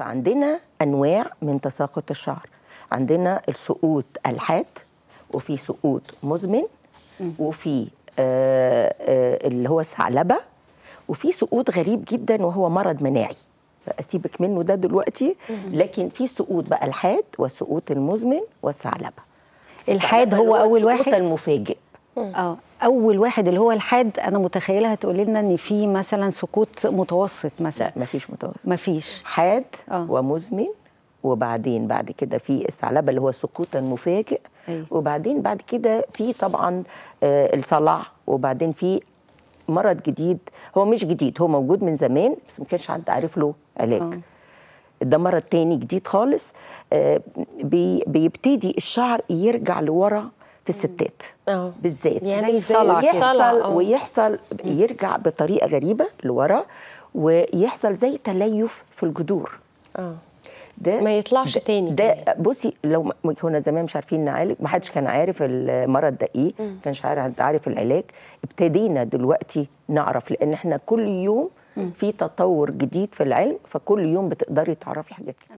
فعندنا انواع من تساقط الشعر عندنا السقوط الحاد وفي سقوط مزمن وفي آه، آه، اللي هو الثعلبه وفي سقوط غريب جدا وهو مرض مناعي اسيبك منه ده دلوقتي لكن في سقوط بقى الحاد والسقوط المزمن والثعلبه الحاد هو, هو اول واحد المفاجئ اه اول واحد اللي هو الحاد انا متخيله هتقول لنا ان في مثلا سقوط متوسط مثلا مفيش متوسط مفيش حاد آه. ومزمن وبعدين بعد كده في الثعلبه اللي هو سقوطا مفاجئ أيه. وبعدين بعد كده في طبعا آه الصلع وبعدين في مرض جديد هو مش جديد هو موجود من زمان بس ما كانش حد عارف له علاج آه. ده مرض تاني جديد خالص آه بي بيبتدي الشعر يرجع لورا في الستات اه. بالذات يعني يحصل اه. ويحصل يرجع بطريقه غريبه لورا ويحصل زي تليف في الجذور اه ده ما يطلعش ده تاني ده بصي لو كنا زمان مش عارفين نعالج ما حدش كان عارف المرض ده ايه ما كانش عارف العلاج ابتدينا دلوقتي نعرف لان احنا كل يوم في تطور جديد في العلم فكل يوم بتقدري تعرفي حاجات كتير